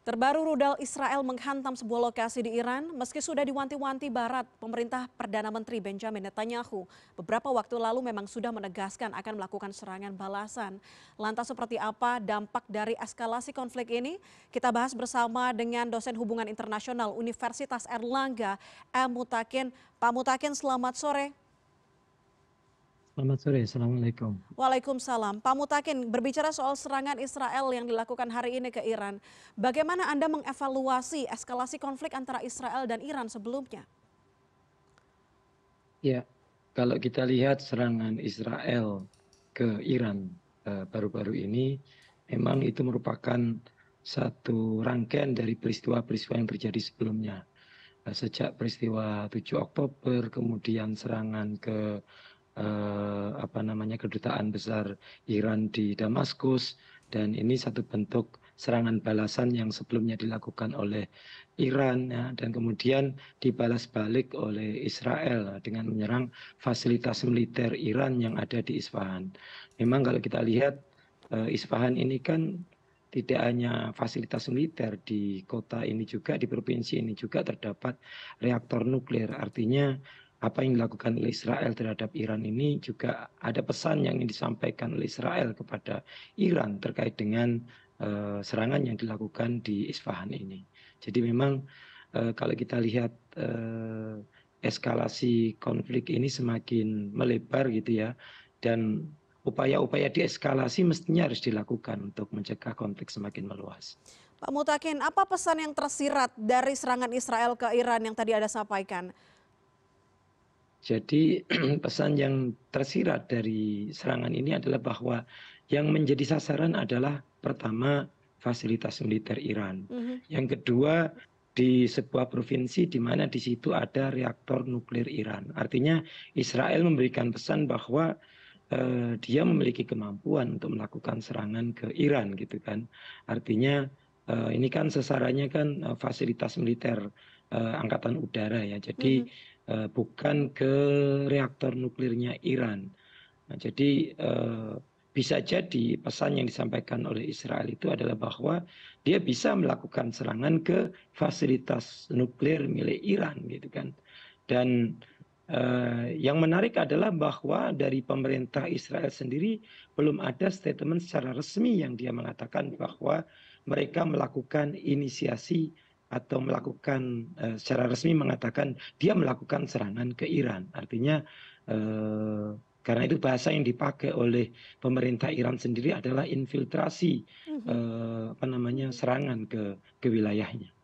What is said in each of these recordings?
Terbaru rudal Israel menghantam sebuah lokasi di Iran meski sudah diwanti-wanti barat pemerintah Perdana Menteri Benjamin Netanyahu beberapa waktu lalu memang sudah menegaskan akan melakukan serangan balasan. Lantas seperti apa dampak dari eskalasi konflik ini? Kita bahas bersama dengan dosen hubungan internasional Universitas Erlangga M. Mutakin. Pak Mutakin selamat sore. Selamat sore, Assalamualaikum. Waalaikumsalam. Pak Mutakin, berbicara soal serangan Israel yang dilakukan hari ini ke Iran, bagaimana Anda mengevaluasi eskalasi konflik antara Israel dan Iran sebelumnya? Ya, kalau kita lihat serangan Israel ke Iran eh, baru-baru ini, memang itu merupakan satu rangkaian dari peristiwa-peristiwa yang terjadi sebelumnya. Eh, sejak peristiwa 7 Oktober, kemudian serangan ke Eh, apa namanya kedutaan besar Iran di Damaskus dan ini satu bentuk serangan balasan yang sebelumnya dilakukan oleh Iran ya, dan kemudian dibalas balik oleh Israel dengan menyerang fasilitas militer Iran yang ada di Isfahan. Memang kalau kita lihat eh, Isfahan ini kan tidak hanya fasilitas militer di kota ini juga di provinsi ini juga terdapat reaktor nuklir artinya apa yang dilakukan oleh Israel terhadap Iran ini juga ada pesan yang disampaikan oleh Israel kepada Iran terkait dengan uh, serangan yang dilakukan di Isfahan ini. Jadi memang uh, kalau kita lihat uh, eskalasi konflik ini semakin melebar gitu ya dan upaya-upaya dieskalasi mestinya harus dilakukan untuk mencegah konflik semakin meluas. Pak Mutakin, apa pesan yang tersirat dari serangan Israel ke Iran yang tadi Anda sampaikan? Jadi pesan yang tersirat dari serangan ini adalah bahwa yang menjadi sasaran adalah pertama fasilitas militer Iran. Mm -hmm. Yang kedua di sebuah provinsi di mana di situ ada reaktor nuklir Iran. Artinya Israel memberikan pesan bahwa eh, dia memiliki kemampuan untuk melakukan serangan ke Iran gitu kan. Artinya eh, ini kan sasarannya kan eh, fasilitas militer eh, angkatan udara ya. Jadi mm -hmm Eh, bukan ke reaktor nuklirnya iran nah, jadi eh, bisa jadi pesan yang disampaikan oleh israel itu adalah bahwa dia bisa melakukan serangan ke fasilitas nuklir milik iran gitu kan dan eh, yang menarik adalah bahwa dari pemerintah Israel sendiri belum ada statement secara resmi yang dia mengatakan bahwa mereka melakukan inisiasi atau melakukan eh, secara resmi mengatakan dia melakukan serangan ke Iran. Artinya eh, karena itu bahasa yang dipakai oleh pemerintah Iran sendiri adalah infiltrasi mhm. eh, apa namanya serangan ke ke wilayahnya.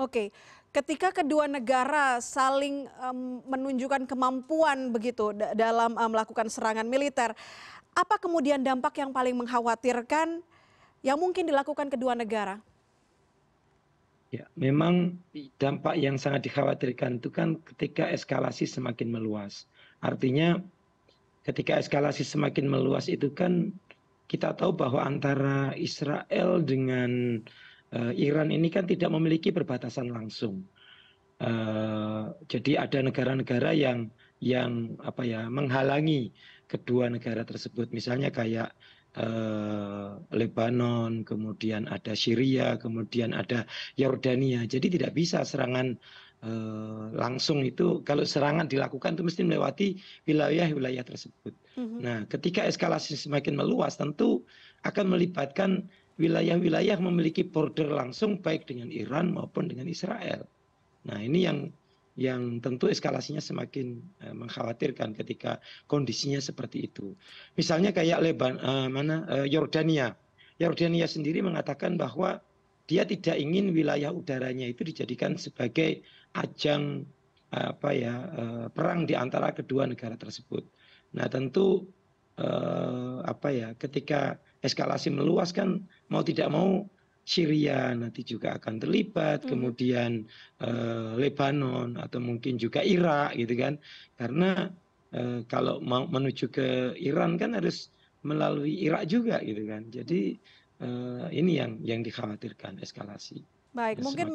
Oke, ketika kedua negara saling um, menunjukkan kemampuan begitu dalam um, melakukan serangan militer, apa kemudian dampak yang paling mengkhawatirkan yang mungkin dilakukan kedua negara? ya memang dampak yang sangat dikhawatirkan itu kan ketika eskalasi semakin meluas artinya ketika eskalasi semakin meluas itu kan kita tahu bahwa antara Israel dengan uh, Iran ini kan tidak memiliki perbatasan langsung. Uh, jadi ada negara-negara yang yang apa ya menghalangi kedua negara tersebut. Misalnya kayak Eh, Lebanon, kemudian ada Syria, kemudian ada Yordania. Jadi tidak bisa serangan eh, langsung itu kalau serangan dilakukan itu mesti melewati wilayah-wilayah tersebut. Mm -hmm. Nah, ketika eskalasi semakin meluas tentu akan melibatkan wilayah-wilayah memiliki border langsung baik dengan Iran maupun dengan Israel. Nah, ini yang yang tentu eskalasinya semakin eh, mengkhawatirkan ketika kondisinya seperti itu. Misalnya kayak Leban, uh, mana uh, Yordania. Yordania sendiri mengatakan bahwa dia tidak ingin wilayah udaranya itu dijadikan sebagai ajang apa ya perang di antara kedua negara tersebut. Nah, tentu uh, apa ya ketika eskalasi meluas kan mau tidak mau Syria nanti juga akan terlibat, hmm. kemudian eh, Lebanon atau mungkin juga Irak gitu kan. Karena eh, kalau mau menuju ke Iran kan harus melalui Irak juga gitu kan. Jadi eh, ini yang yang dikhawatirkan eskalasi. Baik, Jadi mungkin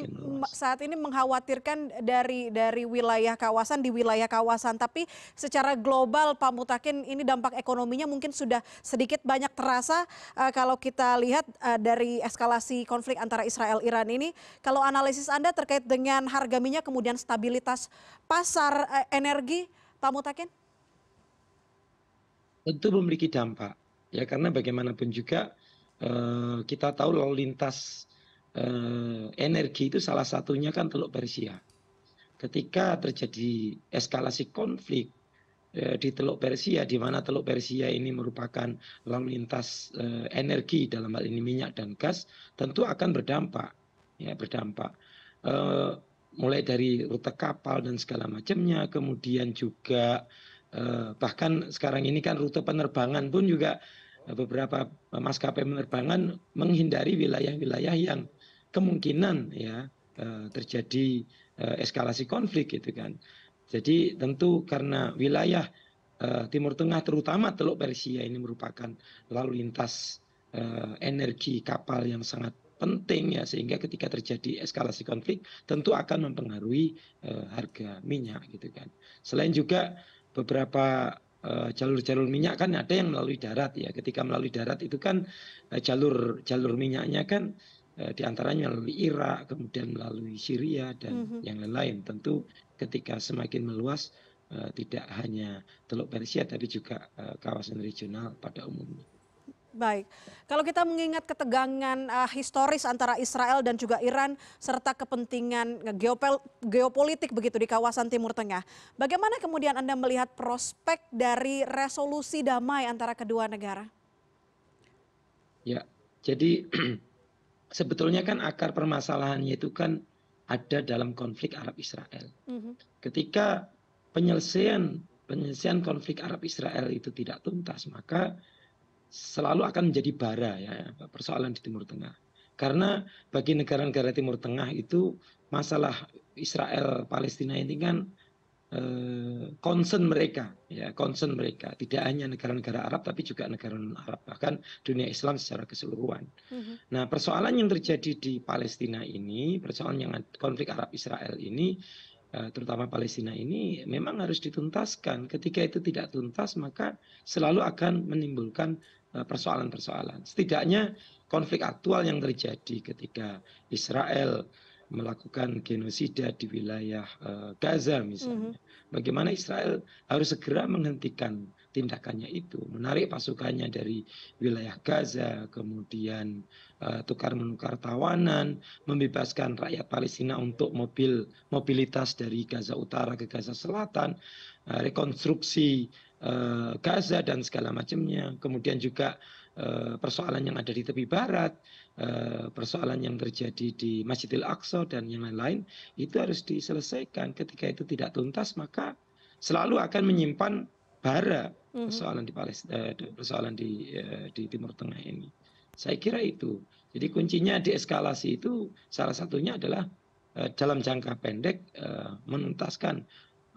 saat ini mengkhawatirkan dari dari wilayah kawasan di wilayah kawasan, tapi secara global Pak Mutakin ini dampak ekonominya mungkin sudah sedikit banyak terasa uh, kalau kita lihat uh, dari eskalasi konflik antara Israel Iran ini. Kalau analisis Anda terkait dengan harga minyak kemudian stabilitas pasar uh, energi, Pak Mutakin? Tentu memiliki dampak ya karena bagaimanapun juga uh, kita tahu lalu lintas energi itu salah satunya kan Teluk Persia. Ketika terjadi eskalasi konflik eh, di Teluk Persia, di mana Teluk Persia ini merupakan lalu lintas eh, energi dalam hal ini minyak dan gas, tentu akan berdampak, ya berdampak. Eh, mulai dari rute kapal dan segala macamnya, kemudian juga eh, bahkan sekarang ini kan rute penerbangan pun juga eh, beberapa maskapai penerbangan menghindari wilayah-wilayah yang kemungkinan ya eh, terjadi eh, eskalasi konflik gitu kan. Jadi tentu karena wilayah eh, Timur Tengah terutama Teluk Persia ini merupakan lalu lintas energi kapal yang sangat penting ya sehingga ketika terjadi eskalasi konflik tentu akan mempengaruhi harga minyak gitu kan. Selain juga beberapa jalur-jalur minyak kan ada yang melalui darat ya. Ketika melalui darat itu kan jalur jalur minyaknya kan Eh, di antaranya melalui Irak, kemudian melalui Syria dan mm-hmm. yang lain-lain. Tentu ketika semakin meluas uh, tidak hanya Teluk Persia tapi juga uh, kawasan regional pada umumnya. Baik, kalau kita mengingat ketegangan uh, historis antara Israel dan juga Iran serta kepentingan geopel, geopolitik begitu di kawasan Timur Tengah, bagaimana kemudian Anda melihat prospek dari resolusi damai antara kedua negara? Ya, jadi sebetulnya kan akar permasalahannya itu kan ada dalam konflik Arab Israel. Mhm. Ketika penyelesaian penyelesaian konflik Arab Israel itu tidak tuntas, maka selalu akan menjadi bara ya persoalan di Timur Tengah. Karena bagi negara-negara Timur Tengah itu masalah Israel Palestina ini kan Eh, concern mereka, ya concern mereka. Tidak hanya negara-negara Arab, tapi juga negara non Arab bahkan dunia Islam secara keseluruhan. Mm-hmm. Nah, persoalan yang terjadi di Palestina ini, persoalan yang konflik Arab Israel ini, eh, terutama Palestina ini, memang harus dituntaskan. Ketika itu tidak tuntas, maka selalu akan menimbulkan eh, persoalan-persoalan. Setidaknya konflik aktual yang terjadi ketika Israel melakukan genosida di wilayah uh, Gaza misalnya. Mm -hmm. Bagaimana Israel harus segera menghentikan tindakannya itu, menarik pasukannya dari wilayah Gaza, kemudian uh, eh, tukar menukar tawanan, membebaskan rakyat Palestina untuk mobil mobilitas dari Gaza Utara ke Gaza Selatan, uh, rekonstruksi uh, Gaza dan segala macamnya, kemudian juga persoalan yang ada di tepi barat Eh, persoalan yang terjadi di Masjidil Aqsa dan yang lain-lain itu harus diselesaikan. Ketika itu tidak tuntas maka selalu akan menyimpan bara mhm. persoalan di Palestina eh, persoalan di eh, di Timur Tengah ini. Saya kira itu. Jadi kuncinya di eskalasi itu salah satunya adalah dalam jangka pendek menuntaskan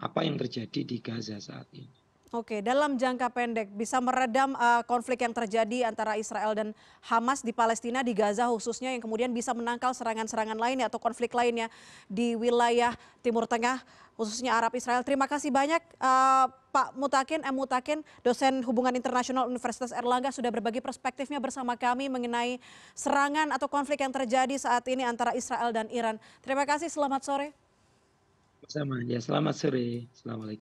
apa yang terjadi di Gaza saat ini. Oke, dalam jangka pendek bisa meredam uh, konflik yang terjadi antara Israel dan Hamas di Palestina, di Gaza khususnya yang kemudian bisa menangkal serangan-serangan lainnya atau konflik lainnya di wilayah Timur Tengah khususnya Arab Israel. Terima kasih banyak uh, Pak Mutakin M. Mutakin, dosen hubungan internasional Universitas Erlangga sudah berbagi perspektifnya bersama kami mengenai serangan atau konflik yang terjadi saat ini antara Israel dan Iran. Terima kasih, selamat sore. Sama, ya selamat sore. Assalamualaikum.